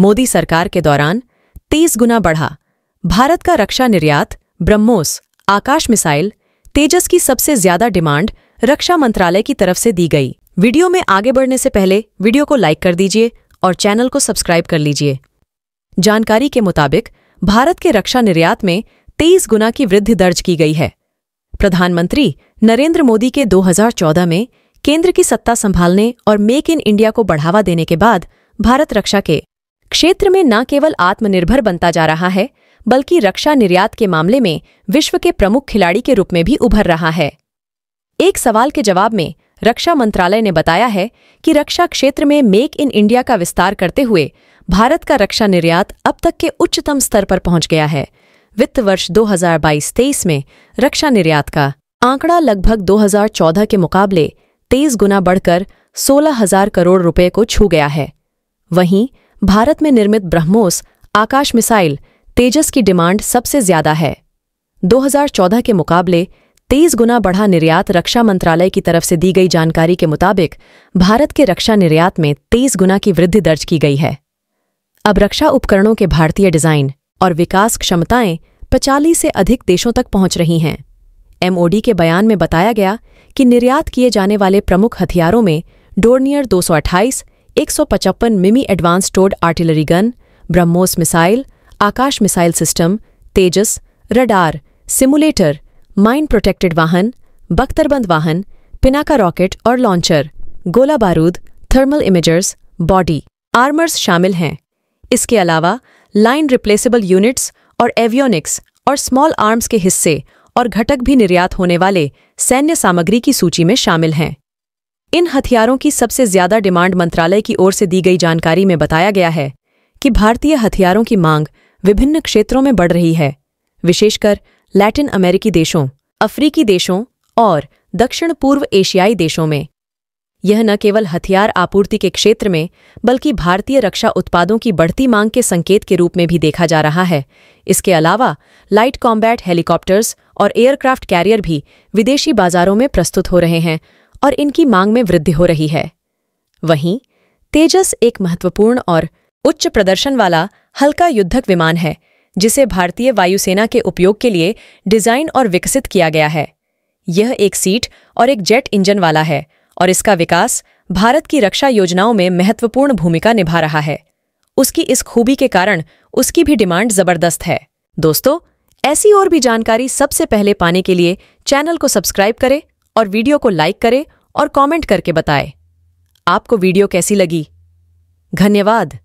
मोदी सरकार के दौरान तेईस गुना बढ़ा भारत का रक्षा निर्यात ब्रह्मोस आकाश मिसाइल तेजस की सबसे ज्यादा डिमांड रक्षा मंत्रालय की तरफ से दी गई वीडियो में आगे बढ़ने से पहले वीडियो को लाइक कर दीजिए और चैनल को सब्सक्राइब कर लीजिए जानकारी के मुताबिक भारत के रक्षा निर्यात में तेईस गुना की वृद्धि दर्ज की गई है प्रधानमंत्री नरेंद्र मोदी के 2014 में केंद्र की सत्ता संभालने और मेक इन इंडिया को बढ़ावा देने के बाद भारत रक्षा के क्षेत्र में न केवल आत्मनिर्भर बनता जा रहा है बल्कि रक्षा निर्यात के मामले में विश्व के प्रमुख खिलाड़ी के रूप में भी उभर रहा है एक सवाल के जवाब में रक्षा मंत्रालय ने बताया है कि रक्षा क्षेत्र में मेक इन इंडिया का विस्तार करते हुए भारत का रक्षा निर्यात अब तक के उच्चतम स्तर पर पहुंच गया है वित्त वर्ष 2022-23 में रक्षा निर्यात का आंकड़ा लगभग 2014 के मुकाबले तेईस गुना बढ़कर सोलह हजार करोड़ रुपए को छू गया है वहीं भारत में निर्मित ब्रह्मोस आकाश मिसाइल तेजस की डिमांड सबसे ज्यादा है 2014 के मुकाबले तेईस गुना बढ़ा निर्यात रक्षा मंत्रालय की तरफ से दी गई जानकारी के मुताबिक भारत के रक्षा निर्यात में तेईस गुना की वृद्धि दर्ज की गई है अब रक्षा उपकरणों के भारतीय डिजाइन और विकास क्षमताएं पचालीस से अधिक देशों तक पहुंच रही हैं एमओडी के बयान में बताया गया कि निर्यात किए जाने वाले प्रमुख हथियारों में डोर्नियर 228, पचपन मिमी advance towed artillery gun BrahMos missile Akash missile system Tejas radar simulator mine protected वाहन बख्तरबंद वाहन पिनाका रॉकेट और लॉन्चर गोला बारूद थर्मल इमेजर्स बॉडी आर्मर्स शामिल हैं इसके अलावा लाइन रिप्लेसेबल यूनिट्स और एवियोनिक्स और स्मॉल आर्म्स के हिस्से और घटक भी निर्यात होने वाले सैन्य सामग्री की सूची में शामिल हैं इन हथियारों की सबसे ज्यादा डिमांड मंत्रालय की ओर से दी गई जानकारी में बताया गया है कि भारतीय हथियारों की मांग विभिन्न क्षेत्रों में बढ़ रही है विशेषकर लैटिन अमेरिकी देशों अफ्रीकी देशों और दक्षिण पूर्व एशियाई देशों में यह न केवल हथियार आपूर्ति के क्षेत्र में बल्कि भारतीय रक्षा उत्पादों की बढ़ती मांग के संकेत के रूप में भी देखा जा रहा है इसके अलावा लाइट कॉम्बैट हेलीकॉप्टर्स और एयरक्राफ्ट कैरियर भी विदेशी बाजारों में प्रस्तुत हो रहे हैं और इनकी मांग में वृद्धि हो रही है वहीं तेजस एक महत्वपूर्ण और उच्च प्रदर्शन वाला हल्का युद्धक विमान है जिसे भारतीय वायुसेना के उपयोग के लिए डिजाइन और विकसित किया गया है यह एक सीट और एक जेट इंजन वाला है और इसका विकास भारत की रक्षा योजनाओं में महत्वपूर्ण भूमिका निभा रहा है उसकी इस खूबी के कारण उसकी भी डिमांड जबरदस्त है दोस्तों ऐसी और भी जानकारी सबसे पहले पाने के लिए चैनल को सब्सक्राइब करें और वीडियो को लाइक करें और कमेंट करके बताएं। आपको वीडियो कैसी लगी धन्यवाद